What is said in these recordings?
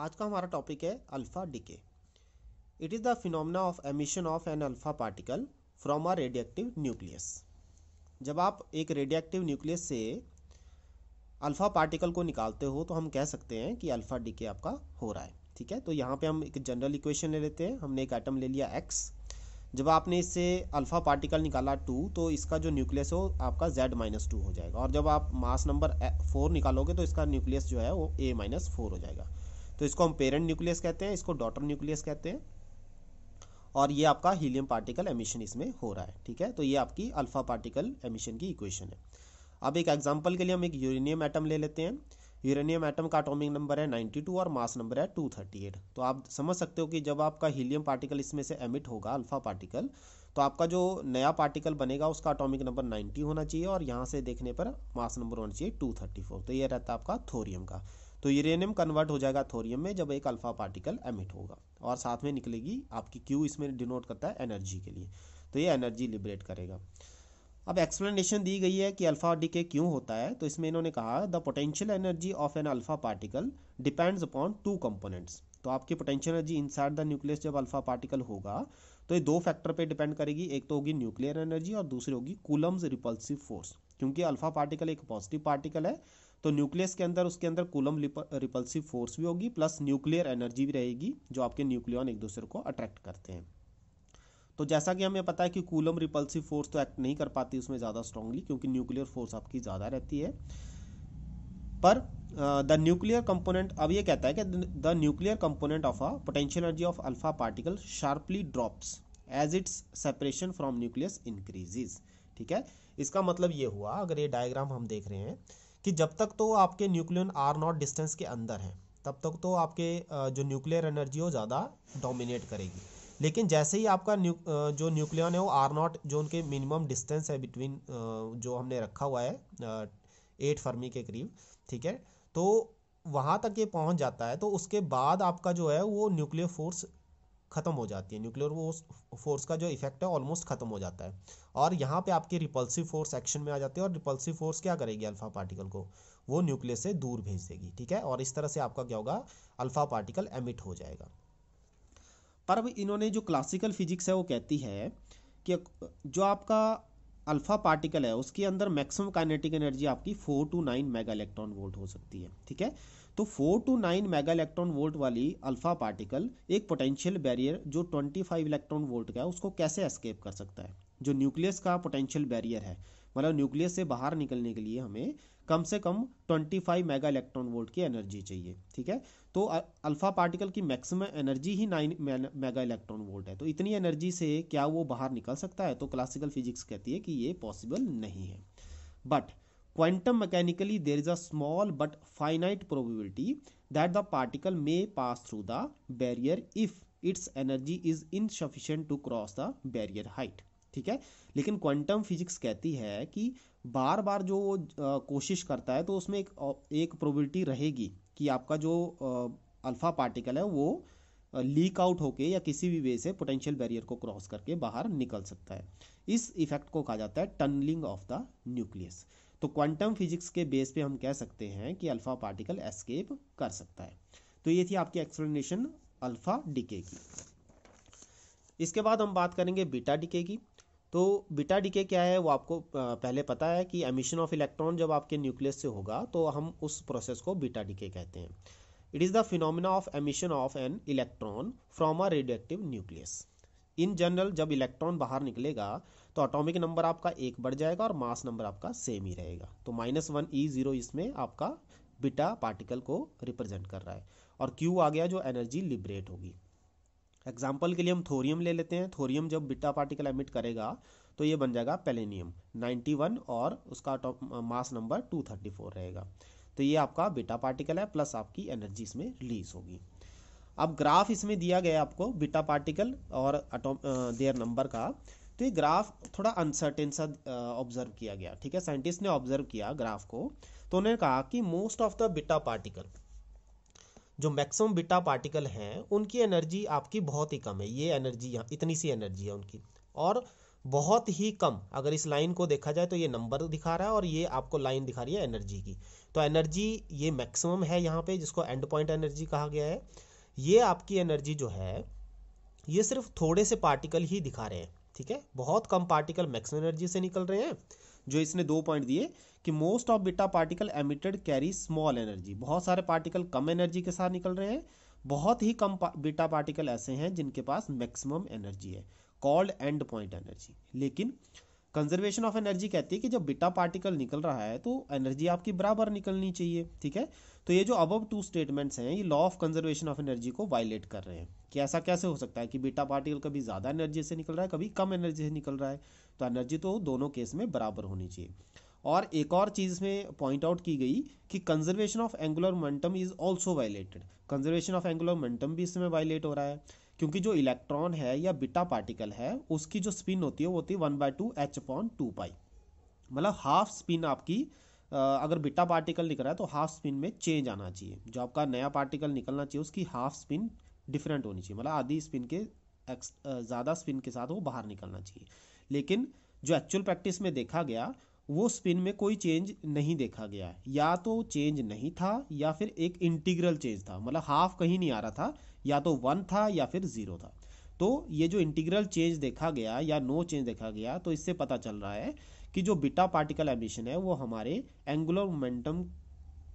आज का हमारा टॉपिक है alpha decay it is the phenomena of emission of an alpha particle from a radioactive nucleus जब आप एक रेडिएक्टिव न्यूक्लियस से अल्फ़ा पार्टिकल को निकालते हो तो हम कह सकते हैं कि अल्फ़ा डिके आपका हो रहा है ठीक है तो यहाँ पे हम एक जनरल इक्वेशन ले लेते हैं हमने एक आइटम ले लिया एक्स जब आपने इससे अल्फ़ा पार्टिकल निकाला टू तो इसका जो न्यूक्लियस हो आपका जेड माइनस टू हो जाएगा और जब आप मास नंबर फोर निकालोगे तो इसका न्यूक्लियस जो है वो ए माइनस फोर हो जाएगा तो इसको हम पेरेंट न्यूक्लियस कहते हैं इसको डॉटर न्यूक्लियस कहते हैं और ये आपका हीलियम पार्टिकल एमिशन इसमें हो रहा है ठीक है तो ये आपकी अल्फा पार्टिकल एमिशन की इक्वेशन है अब एक एग्जाम्पल के लिए हम एक यूरेनियम एटम ले लेते हैं यूरेनियम एटम का अटोमिक नंबर है 92 और मास नंबर है 238 तो आप समझ सकते हो कि जब आपका हीलियम पार्टिकल इसमें से एमिट होगा अल्फा पार्टिकल तो आपका जो नया पार्टिकल बनेगा उसका अटोमिक नंबर 90 होना चाहिए और यहाँ से देखने पर मास नंबर होना चाहिए 234 तो ये रहता है आपका थोरियम का तो यूरेनियम कन्वर्ट हो जाएगा थोरियम में जब एक अल्फा पार्टिकल एमिट होगा और साथ में निकलेगी आपकी क्यू इसमें डिनोट करता है एनर्जी के लिए तो ये एनर्जी लिबरेट करेगा अब एक्सप्लेनेशन दी गई है कि अल्फा डीके क्यों होता है तो इसमें इन्होंने कहा the potential energy of an alpha particle depends upon two components तो आपकी potential energy inside the nucleus जब अल्फा पार्टिकल होगा तो ये दो फैक्टर पे डिपेंड करेगी एक तो होगी न्यूक्लियर एनर्जी और दूसरी होगी कूलम्स रिपल्सिव फोर्स क्योंकि अल्फा पार्टिकल एक पॉजिटिव पार्टिकल है तो न्यूक्लियस के अंदर उसके अंदर कुलम रिपल्सिव फोर्स भी होगी प्लस न्यूक्लियर एनर्जी भी रहेगी जो आपके न्यूक्लियन एक दूसरे को अट्रैक्ट करते हैं तो जैसा कि हमें पता है कि कूलम रिपल्सिव फोर्स तो एक्ट नहीं कर पाती उसमें ज़्यादा स्ट्रांगली क्योंकि न्यूक्लियर फोर्स आपकी ज़्यादा रहती है पर द न्यूक्लियर कंपोनेंट अब ये कहता है कि the nuclear component of a potential energy of alpha particle sharply drops as its separation from nucleus increases ठीक है इसका मतलब ये हुआ अगर ये डायग्राम हम देख रहे हैं कि जब तक तो आपके न्यूक्लियन आर नॉट डिस्टेंस के अंदर हैं तब तक तो आपके जो न्यूक्लियर एनर्जी हो ज़्यादा डोमिनेट करेगी लेकिन जैसे ही आपका न्यू जो न्यूक्लियन है वो आर नॉट जो उनके मिनिमम डिस्टेंस है बिटवीन जो हमने रखा हुआ है एट फर्मी के करीब ठीक है तो वहाँ तक ये पहुँच जाता है तो उसके बाद आपका जो है वो न्यूक्लियर फोर्स ख़त्म हो जाती है न्यूक्लियर वो फोर्स का जो इफेक्ट है ऑलमोस्ट ख़त्म हो जाता है और यहाँ पे आपके रिपल्सिव फोर्स एक्शन में आ जाती है और रिपल्सिव फोर्स क्या करेगी अल्फा पार्टिकल को वो न्यूक्लियस से दूर भेज देगी ठीक है और इस तरह से आपका क्या होगा अल्फा पार्टिकल एमिट हो जाएगा पर अब इन्होंने जो क्लासिकल फिजिक्स है वो कहती है कि जो आपका अल्फा पार्टिकल है उसके अंदर मैक्सिमम काइनेटिक एनर्जी आपकी four two nine mega electron volt हो सकती है ठीक है तो four two nine mega electron volt वाली अल्फा पार्टिकल एक पोटेंशियल बैरियर जो ट्वेंटी फाइव इलेक्ट्रॉन वोल्ट का है उसको कैसे एस्केप कर सकता है जो न्यूक्लियस का पोटेंशियल बैरियर है मतलब न्यूक्लियस से बाहर निकलने के लिए हमें कम से कम 25 मेगा इलेक्ट्रॉन वोल्ट की एनर्जी चाहिए ठीक है तो अल्फा पार्टिकल की मैक्सिमम एनर्जी ही 9 मेगा इलेक्ट्रॉन वोल्ट है तो इतनी एनर्जी से क्या वो बाहर निकल सकता है तो क्लासिकल फिजिक्स कहती है कि ये पॉसिबल नहीं है but quantum mechanically there is a small but finite probability that the particle may pass through the barrier if its energy is insufficient to cross the barrier height ठीक है लेकिन quantum physics कहती है कि बार बार जो कोशिश करता है तो उसमें एक एक प्रोबेबिलिटी रहेगी कि आपका जो अल्फा पार्टिकल है वो लीक आउट होके या किसी भी वे से पोटेंशियल बैरियर को क्रॉस करके बाहर निकल सकता है इस इफेक्ट को कहा जाता है टनलिंग ऑफ द न्यूक्लियस तो क्वांटम फिजिक्स के बेस पे हम कह सकते हैं कि अल्फ़ा पार्टिकल एस्केप कर सकता है तो ये थी आपकी एक्सप्लेनेशन अल्फ़ा डीके की इसके बाद हम बात करेंगे बीटा डीके की तो बीटा डीके क्या है वो आपको पहले पता है कि एमिशन ऑफ इलेक्ट्रॉन जब आपके न्यूक्लियस से होगा तो हम उस प्रोसेस को बीटा डीके कहते हैं it is the phenomena of emission of an electron from a radioactive nucleus in general जब इलेक्ट्रॉन बाहर निकलेगा तो ऑटोमिक नंबर आपका एक बढ़ जाएगा और मास नंबर आपका सेम ही रहेगा तो माइनस वन ई जीरो इसमें आपका बिटा पार्टिकल को रिप्रेजेंट कर रहा है और क्यू आ गया जो एनर्जी लिबरेट होगी एग्जाम्पल के लिए हम थोरियम ले लेते हैं थोरियम जब बिटा पार्टिकल एमिट करेगा तो ये बन जाएगा पेलेनियम 91 और उसका मास नंबर 234 रहेगा तो ये आपका बिटा पार्टिकल है प्लस आपकी एनर्जी इसमें रिलीज होगी अब ग्राफ इसमें दिया गया आपको बीटा पार्टिकल और अटोम देयर नंबर का तो ये ग्राफ थोड़ा अनसर्टेन सा ऑब्जर्व किया गया ठीक है साइंटिस्ट ने ऑब्जर्व किया ग्राफ को तो उन्होंने कहा कि most of the beta particle जो मैक्सिमम बीटा पार्टिकल हैं उनकी एनर्जी आपकी बहुत ही कम है ये एनर्जी यहाँ इतनी सी एनर्जी है उनकी और बहुत ही कम अगर इस लाइन को देखा जाए तो ये नंबर दिखा रहा है और ये आपको लाइन दिखा रही है एनर्जी की तो एनर्जी ये मैक्सिमम है यहाँ पे जिसको एंड पॉइंट एनर्जी कहा गया है ये आपकी एनर्जी जो है ये सिर्फ थोड़े से पार्टिकल ही दिखा रहे हैं ठीक है बहुत कम पार्टिकल मैक्सिमम एनर्जी से निकल रहे हैं जो इसने दो पॉइंट दिए कि most of beta particle emitted carry small energy बहुत सारे पार्टिकल कम एनर्जी के साथ निकल रहे हैं बहुत ही कम बिटा पार्टिकल ऐसे हैं जिनके पास मैक्सिमम एनर्जी है कॉल्ड एंड पॉइंट एनर्जी लेकिन कंजर्वेशन ऑफ एनर्जी कहती है कि जब बिटा पार्टिकल निकल रहा है तो एनर्जी आपकी बराबर निकलनी चाहिए ठीक है तो ये जो अबव टू स्टेटमेंट्स हैं ये law of conservation of energy को वायलेट कर रहे हैं कि ऐसा कैसे हो सकता है कि बीटा पार्टिकल कभी ज़्यादा एनर्जी से निकल रहा है कभी कम एनर्जी से निकल रहा है तो एनर्जी तो दोनों केस में बराबर होनी चाहिए और एक और चीज़ में पॉइंट आउट की गई कि conservation of angular momentum is also violated conservation of angular momentum भी इसमें वायलेट हो रहा है क्योंकि जो इलेक्ट्रॉन है या बिटा पार्टिकल है उसकी जो स्पिन होती है वो होती है one by two h upon two pi मतलब हाफ स्पिन आपकी अगर बिटा पार्टिकल निकल रहा है तो हाफ स्पिन में चेंज आना चाहिए जो आपका नया पार्टिकल निकलना चाहिए उसकी हाफ स्पिन डिफरेंट होनी चाहिए मतलब आधी स्पिन के ज़्यादा स्पिन के साथ वो बाहर निकलना चाहिए लेकिन जो एक्चुअल प्रैक्टिस में देखा गया वो स्पिन में कोई चेंज नहीं देखा गया या तो चेंज नहीं था या फिर एक इंटीग्रल चेंज था मतलब हाफ कहीं नहीं आ रहा था या तो वन था या फिर ज़ीरो था तो ये जो इंटीग्रल चेंज देखा गया या नो चेंज देखा गया तो इससे पता चल रहा है कि जो बीटा पार्टिकल एमिशन है वो हमारे एंगुलर मोमेंटम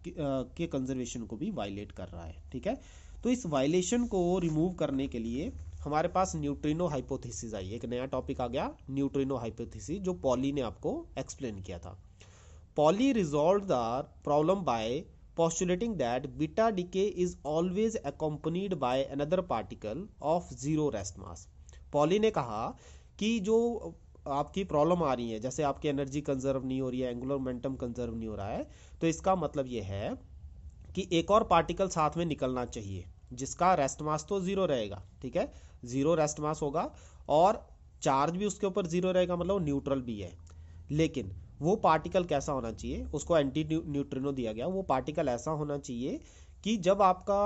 के कंजर्वेशन को भी वायलेट कर रहा है ठीक है तो इस वायलेशन को रिमूव करने के लिए हमारे पास न्यूट्रिनो हाइपोथेसिस आई एक नया टॉपिक आ गया न्यूट्रिनो हाइपोथेसिस जो पॉली ने आपको एक्सप्लेन किया था Pauli resolve the problem by postulating that beta decay is always accompanied by another particle of zero rest mass Pauli ने कहा कि जो आपकी प्रॉब्लम आ रही है जैसे आपकी एनर्जी कंजर्व नहीं हो रही है एंगुलर मोमेंटम कंजर्व नहीं हो रहा है तो इसका मतलब ये है कि एक और पार्टिकल साथ में निकलना चाहिए जिसका रेस्ट मास तो जीरो रहेगा ठीक है जीरो रेस्ट मास होगा और चार्ज भी उसके ऊपर जीरो रहेगा मतलब न्यूट्रल भी है लेकिन वो पार्टिकल कैसा होना चाहिए उसको एंटी न्यूट्रिनो दिया गया वो पार्टिकल ऐसा होना चाहिए कि जब आपका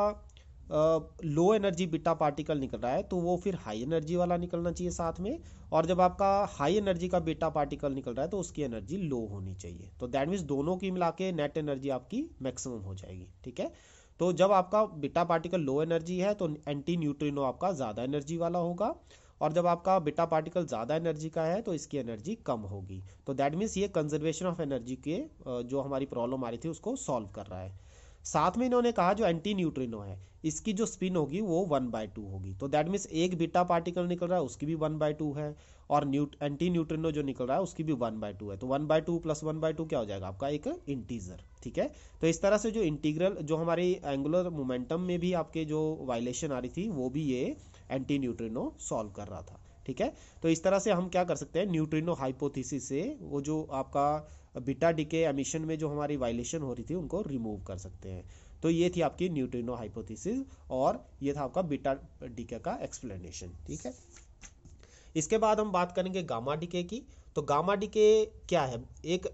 लो एनर्जी बिटा पार्टिकल निकल रहा है तो वो फिर हाई एनर्जी वाला निकलना चाहिए साथ में और जब आपका हाई एनर्जी का बिटा पार्टिकल निकल रहा है तो उसकी एनर्जी लो होनी चाहिए तो दैट मीन्स दोनों की मिला के नेट एनर्जी आपकी मैक्सिमम हो जाएगी ठीक है तो जब आपका बिटा पार्टिकल लो एनर्जी है तो एंटी न्यूट्रिनो आपका ज़्यादा एनर्जी वाला होगा और जब आपका बिटा पार्टिकल ज़्यादा एनर्जी का है तो इसकी एनर्जी कम होगी तो दैट मीन्स ये कंजर्वेशन ऑफ एनर्जी के जो हमारी प्रॉब्लम आ रही थी उसको सॉल्व कर रहा है साथ में इन्होंने कहा जो एंटी न्यूट्रिनो है इसकी जो स्पिन होगी वो वन बाय टू होगी तो दैट मीन्स एक बीटा पार्टिकल निकल रहा है उसकी भी वन बाय टू है और न्यूट एंटी न्यूट्रिनो जो निकल रहा है उसकी भी वन बाय टू है तो one by two plus one by two क्या हो जाएगा आपका एक इंटीजर ठीक है तो इस तरह से जो इंटीग्रल जो हमारी एंगुलर मोमेंटम में भी आपके जो वायलेशन आ रही थी वो भी ये एंटी न्यूट्रिनो सॉल्व कर रहा था ठीक है तो इस तरह से हम क्या कर सकते हैं न्यूट्रिनो हाइपोथीसिस से वो जो आपका बीटा डीके एमिशन में जो हमारी वायलेशन हो रही थी उनको रिमूव कर सकते हैं तो ये थी आपकी न्यूट्रिनो हाइपोथेसिस और ये था आपका बीटा डीके का एक्सप्लेनेशन ठीक है इसके बाद हम बात करेंगे गामा डीके की तो गामा डीके क्या है एक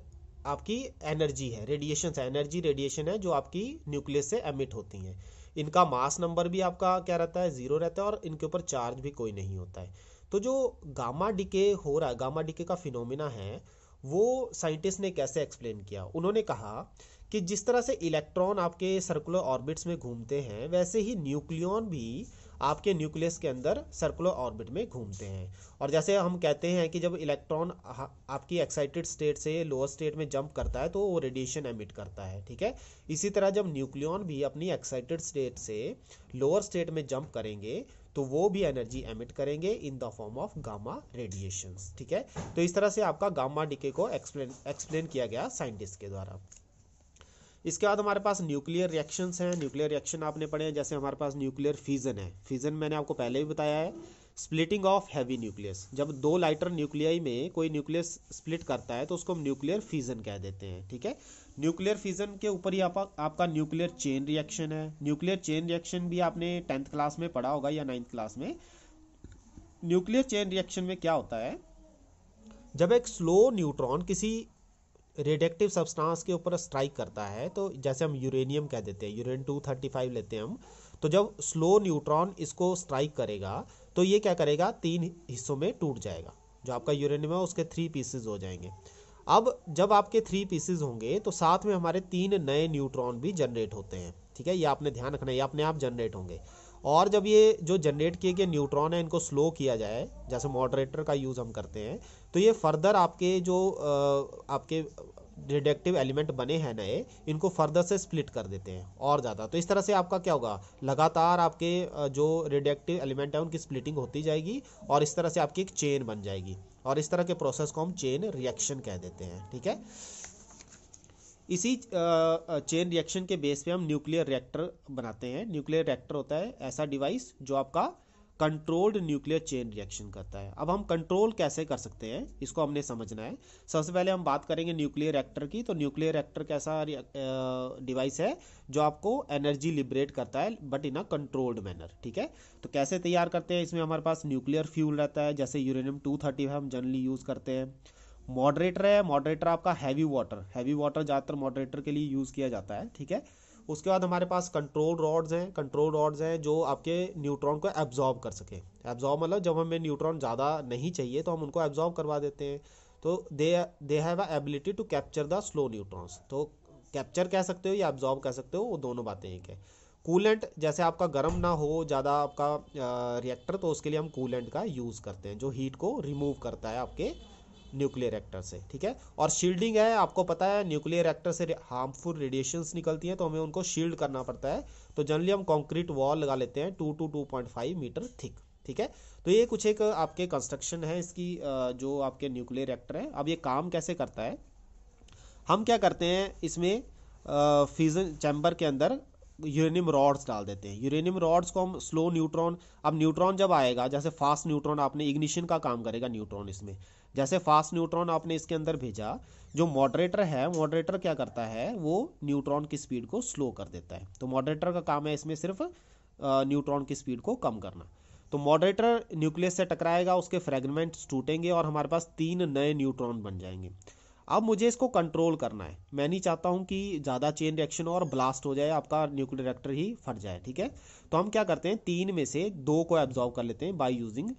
आपकी एनर्जी है रेडिएशन है एनर्जी रेडिएशन है जो आपकी न्यूक्लियस से एमिट होती है इनका मास नंबर भी आपका क्या रहता है जीरो रहता है और इनके ऊपर चार्ज भी कोई नहीं होता है तो जो गामा डिके हो रहा है गामा डिके का फिनोमिना है वो साइंटिस्ट ने कैसे एक्सप्लेन किया उन्होंने कहा कि जिस तरह से इलेक्ट्रॉन आपके सर्कुलर ऑर्बिट्स में घूमते हैं वैसे ही न्यूक्लियन भी आपके न्यूक्लियस के अंदर सर्कुलर ऑर्बिट में घूमते हैं और जैसे हम कहते हैं कि जब इलेक्ट्रॉन आपकी एक्साइटेड स्टेट से लोअर स्टेट में जंप करता है तो वो रेडिएशन एमिट करता है ठीक है इसी तरह जब न्यूक्लियन भी अपनी एक्साइटेड स्टेट से लोअर स्टेट में जंप करेंगे तो वो भी एनर्जी एमिट करेंगे in the form of gamma radiation ठीक है तो इस तरह से आपका गामा डिके को एक्सप्लेन एक्सप्लेन किया गया साइंटिस्ट के द्वारा इसके बाद हमारे पास न्यूक्लियर रिएक्शंस हैं न्यूक्लियर रिएक्शन आपने पढ़े हैं जैसे हमारे पास न्यूक्लियर फीजन है फीजन मैंने आपको पहले भी बताया है स्प्लिटिंग ऑफ हैवी न्यूक्लियस जब दो लाइटर न्यूक्लियाई में कोई न्यूक्लियस स्प्लिट करता है तो उसको हम न्यूक्लियर फीजन कह देते हैं ठीक है न्यूक्लियर फिजन के ऊपर ही आप, आपका न्यूक्लियर चेन रिएक्शन है न्यूक्लियर चेन रिएक्शन भी आपने टेंथ क्लास में पढ़ा होगा या नाइन्थ क्लास में न्यूक्लियर चेन रिएक्शन में क्या होता है जब एक स्लो न्यूट्रॉन किसी रेडिएक्टिव सब्सटेंस के ऊपर स्ट्राइक करता है तो जैसे हम यूरेनियम कह देते हैं यूरेन टू थर्टी फाइव लेते हैं हम तो जब स्लो न्यूट्रॉन इसको स्ट्राइक करेगा तो ये क्या करेगा तीन हिस्सों में टूट जाएगा जो आपका यूरेनियम है उसके थ्री पीसेज हो जाएंगे अब जब आपके थ्री पीसेज होंगे तो साथ में हमारे तीन नए न्यूट्रॉन भी जनरेट होते हैं ठीक है ये आपने ध्यान रखना है ये अपने आप जनरेट होंगे और जब ये जो जनरेट किए गए न्यूट्रॉन है इनको स्लो किया जाए जैसे मॉडरेटर का यूज़ हम करते हैं तो ये फर्दर आपके जो आपके रिडेक्टिव एलिमेंट बने हैं नए इनको फर्दर से स्प्लिट कर देते हैं और ज़्यादा तो इस तरह से आपका क्या होगा लगातार आपके जो रिडेक्टिव एलिमेंट है उनकी स्प्लिटिंग होती जाएगी और इस तरह से आपकी एक चेन बन जाएगी और इस तरह के प्रोसेस को हम चेन रिएक्शन कह देते हैं ठीक है इसी चेन रिएक्शन के बेस पे हम न्यूक्लियर रिएक्टर बनाते हैं न्यूक्लियर रिएक्टर होता है ऐसा डिवाइस जो आपका कंट्रोल्ड न्यूक्लियर चेन रिएक्शन करता है अब हम कंट्रोल कैसे कर सकते हैं इसको हमने समझना है सबसे पहले हम बात करेंगे न्यूक्लियर एक्टर की तो न्यूक्लियर एक्टर कैसा डिवाइस है जो आपको एनर्जी लिबरेट करता है but in a controlled manner ठीक है तो कैसे तैयार करते हैं इसमें हमारे पास न्यूक्लियर फ्यूल रहता है जैसे यूरेनियम टू थर्टी हम जनरली यूज़ करते हैं मॉडरेटर है मॉडरेटर आपका हैवी वाटर हैवी वाटर ज़्यादातर मॉडरेटर के लिए यूज़ किया जाता है ठीक है उसके बाद हमारे पास कंट्रोल रॉड्स हैं कंट्रोल रॉड्स हैं जो आपके न्यूट्रॉन को एब्जॉर्ब कर सकें एब्जॉर्ब मतलब जब हमें न्यूट्रॉन ज़्यादा नहीं चाहिए तो हम उनको एब्जॉर्ब करवा देते हैं तो they they have a ability to capture the slow neutrons तो कैप्चर कह सकते हो या एब्जॉर्ब कह सकते हो वो दोनों बातें एक है कूलेंट जैसे आपका गर्म ना हो ज़्यादा आपका रिएक्टर तो उसके लिए हम कूलेंट का यूज़ करते हैं जो हीट को रिमूव करता है आपके न्यूक्लियर रिएक्टर से ठीक है और शील्डिंग है आपको पता है न्यूक्लियर एक्टर से हार्मफुल रेडिएशंस निकलती हैं तो हमें उनको शील्ड करना पड़ता है तो जनरली हम कॉन्क्रीट वॉल लगा लेते हैं two two two point five metre thick ठीक है तो ये कुछ एक आपके कंस्ट्रक्शन है इसकी जो आपके न्यूक्लियर एक्टर है अब ये काम कैसे करता है हम क्या करते हैं इसमें फ्यूजन चैम्बर के अंदर यूरेनियम रॉड्स डाल देते हैं यूरेनियम रॉड्स को हम स्लो न्यूट्रॉन अब न्यूट्रॉन जब आएगा जैसे फास्ट न्यूट्रॉन आपने इग्निशन का काम करेगा न्यूट्रॉन इसमें जैसे फास्ट न्यूट्रॉन आपने इसके अंदर भेजा जो मॉडरेटर है मॉडरेटर क्या करता है वो न्यूट्रॉन की स्पीड को स्लो कर देता है तो मॉडरेटर का काम है इसमें सिर्फ न्यूट्रॉन की स्पीड को कम करना तो मॉडरेटर न्यूक्लियस से टकराएगा उसके फ्रेगमेंट्स टूटेंगे और हमारे पास तीन नए न्यूट्रॉन बन जाएंगे अब मुझे इसको कंट्रोल करना है मैं नहीं चाहता हूँ कि ज़्यादा चेन रिएक्शन और ब्लास्ट हो जाए आपका न्यूक्लियर रिएक्टर ही फट जाए ठीक है तो हम क्या करते हैं तीन में से दो को एब्जॉर्व कर लेते हैं बाय यूजिंग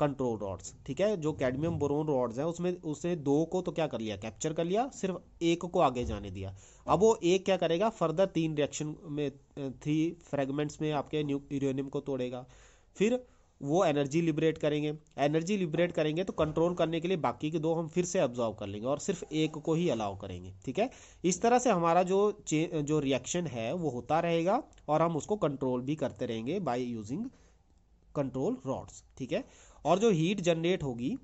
कंट्रोल रॉड्स ठीक है जो कैडमियम बोरोन रॉड्स हैं उसमें उसने दो को तो क्या कर लिया कैप्चर कर लिया सिर्फ एक को आगे जाने दिया अब वो एक क्या करेगा फर्दर तीन रिएक्शन में थ्री फ्रेगमेंट्स में आपके न्यू यूरेनियम को तोड़ेगा फिर वो एनर्जी लिबरेट करेंगे एनर्जी लिबरेट करेंगे तो कंट्रोल करने के लिए बाकी के दो हम फिर से ऑब्जॉर्व कर लेंगे और सिर्फ एक को ही अलाउ करेंगे ठीक है इस तरह से हमारा जो जो रिएक्शन है वो होता रहेगा और हम उसको कंट्रोल भी करते रहेंगे बाय यूजिंग कंट्रोल रॉड्स ठीक है और जो हीट जनरेट होगी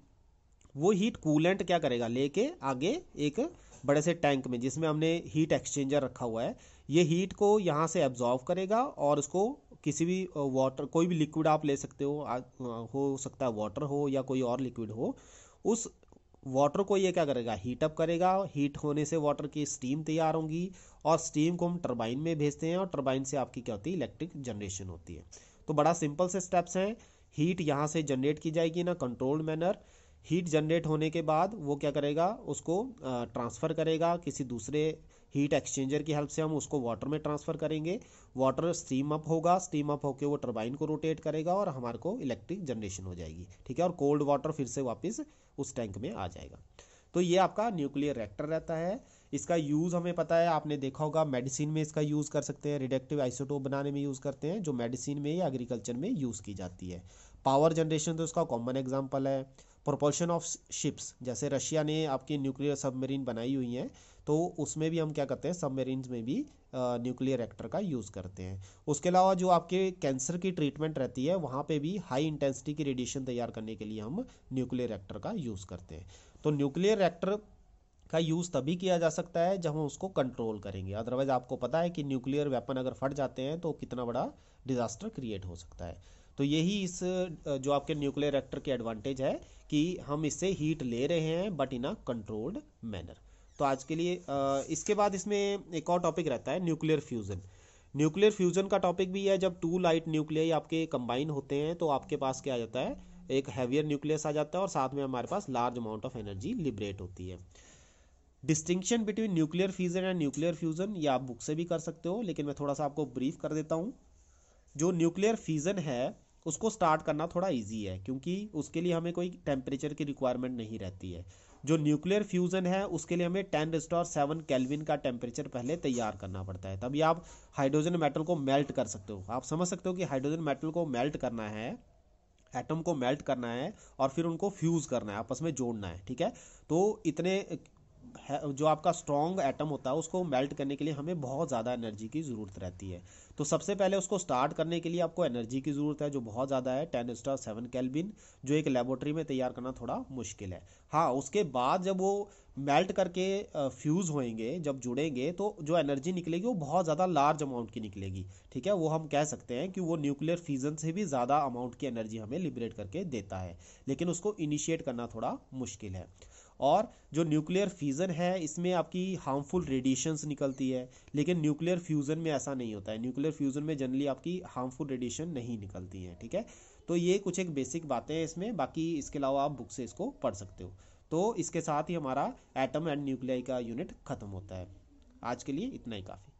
वो हीट कूलेंट क्या करेगा लेके आगे एक बड़े से टैंक में जिसमें हमने हीट एक्सचेंजर रखा हुआ है ये हीट को यहाँ से एब्जॉर्व करेगा और उसको किसी भी वाटर कोई भी लिक्विड आप ले सकते हो आ, हो सकता है वाटर हो या कोई और लिक्विड हो उस वाटर को ये क्या करेगा हीट अप करेगा हीट होने से वाटर की स्टीम तैयार होंगी और स्टीम को हम टरबाइन में भेजते हैं और टरबाइन से आपकी क्या होती है इलेक्ट्रिक जनरेशन होती है तो बड़ा सिंपल से स्टेप्स हैं हीट यहाँ से जनरेट की जाएगी ना कंट्रोल्ड मैनर हीट जनरेट होने के बाद वो क्या करेगा उसको ट्रांसफ़र करेगा किसी दूसरे हीट एक्सचेंजर की हेल्प से हम उसको वाटर में ट्रांसफर करेंगे वाटर स्टीम अप होगा स्टीम अप होकर वो टर्बाइन को रोटेट करेगा और हमारे को इलेक्ट्रिक जनरेशन हो जाएगी ठीक है और कोल्ड वाटर फिर से वापस उस टैंक में आ जाएगा तो ये आपका न्यूक्लियर रिएक्टर रहता है इसका यूज़ हमें पता है आपने देखा होगा मेडिसिन में इसका यूज़ कर सकते हैं रिडक्टिव आइसोटोप बनाने में यूज़ करते हैं जो मेडिसिन में या एग्रीकल्चर में यूज़ की जाती है पावर जनरेशन तो इसका कॉमन एग्जाम्पल है प्रोपोर्शन ऑफ शिप्स जैसे रशिया ने आपकी न्यूक्लियर सबमरीन बनाई हुई हैं तो उसमें भी हम क्या करते हैं सबमेरिन में भी न्यूक्लियर रिएक्टर का यूज़ करते हैं उसके अलावा जो आपके कैंसर की ट्रीटमेंट रहती है वहाँ पे भी हाई इंटेंसिटी की रेडिएशन तैयार करने के लिए हम न्यूक्लियर रिएक्टर का यूज़ करते हैं तो न्यूक्लियर रिएक्टर का यूज़ तभी किया जा सकता है जब हम उसको कंट्रोल करेंगे अदरवाइज़ आपको पता है कि न्यूक्लियर वेपन अगर फट जाते हैं तो कितना बड़ा डिज़ास्टर क्रिएट हो सकता है तो यही इस जो आपके न्यूक्लियर एक्टर की एडवांटेज है कि हम इससे हीट ले रहे हैं but in a controlled manner तो आज के लिए इसके बाद इसमें एक और टॉपिक रहता है न्यूक्लियर फ्यूज़न न्यूक्लियर फ्यूज़न का टॉपिक भी है जब टू लाइट न्यूक्लियर आपके कंबाइन होते हैं तो आपके पास क्या आ जाता है एक हैवियर न्यूक्लियस आ जाता है और साथ में हमारे पास large amount of energy liberate होती है distinction between nuclear fusion and nuclear fusion ये आप बुक से भी कर सकते हो लेकिन मैं थोड़ा सा आपको ब्रीफ कर देता हूँ जो न्यूक्लियर फ्यूजन है उसको स्टार्ट करना थोड़ा इजी है क्योंकि उसके लिए हमें कोई टेम्परेचर की रिक्वायरमेंट नहीं रहती है जो न्यूक्लियर फ्यूजन है उसके लिए हमें टेन स्टॉर सेवन कैलविन का टेम्परेचर पहले तैयार करना पड़ता है तभी आप हाइड्रोजन मेटल को मेल्ट कर सकते हो आप समझ सकते हो कि हाइड्रोजन मेटल को मेल्ट करना है एटम को मेल्ट करना है और फिर उनको फ्यूज़ करना है आपस में जोड़ना है ठीक है तो इतने जो आपका स्ट्रॉन्ग एटम होता है उसको मेल्ट करने के लिए हमें बहुत ज़्यादा एनर्जी की ज़रूरत रहती है तो सबसे पहले उसको स्टार्ट करने के लिए आपको एनर्जी की ज़रूरत है जो बहुत ज़्यादा है टेन स्टार सेवन कैलबिन जो एक लेबोरेटरी में तैयार करना थोड़ा मुश्किल है हाँ उसके बाद जब वो मेल्ट करके फ्यूज़ होएंगे जब जुड़ेंगे तो जो एनर्जी निकलेगी वो बहुत ज़्यादा लार्ज अमाउंट की निकलेगी ठीक है वो हम कह सकते हैं कि वो न्यूक्लियर फीजन से भी ज़्यादा अमाउंट की एनर्जी हमें लिबरेट करके देता है लेकिन उसको इनिशिएट करना थोड़ा मुश्किल है और जो न्यूक्लियर फ्यूज़न है इसमें आपकी हार्मफुल रेडिएशंस निकलती है लेकिन न्यूक्लियर फ्यूज़न में ऐसा नहीं होता है न्यूक्लियर फ्यूज़न में जनरली आपकी हार्मफुल रेडिएशन नहीं निकलती है ठीक है तो ये कुछ एक बेसिक बातें हैं इसमें बाकी इसके अलावा आप बुक से इसको पढ़ सकते हो तो इसके साथ ही हमारा एटम एंड न्यूक्लियाई का यूनिट ख़त्म होता है आज के लिए इतना ही काफ़ी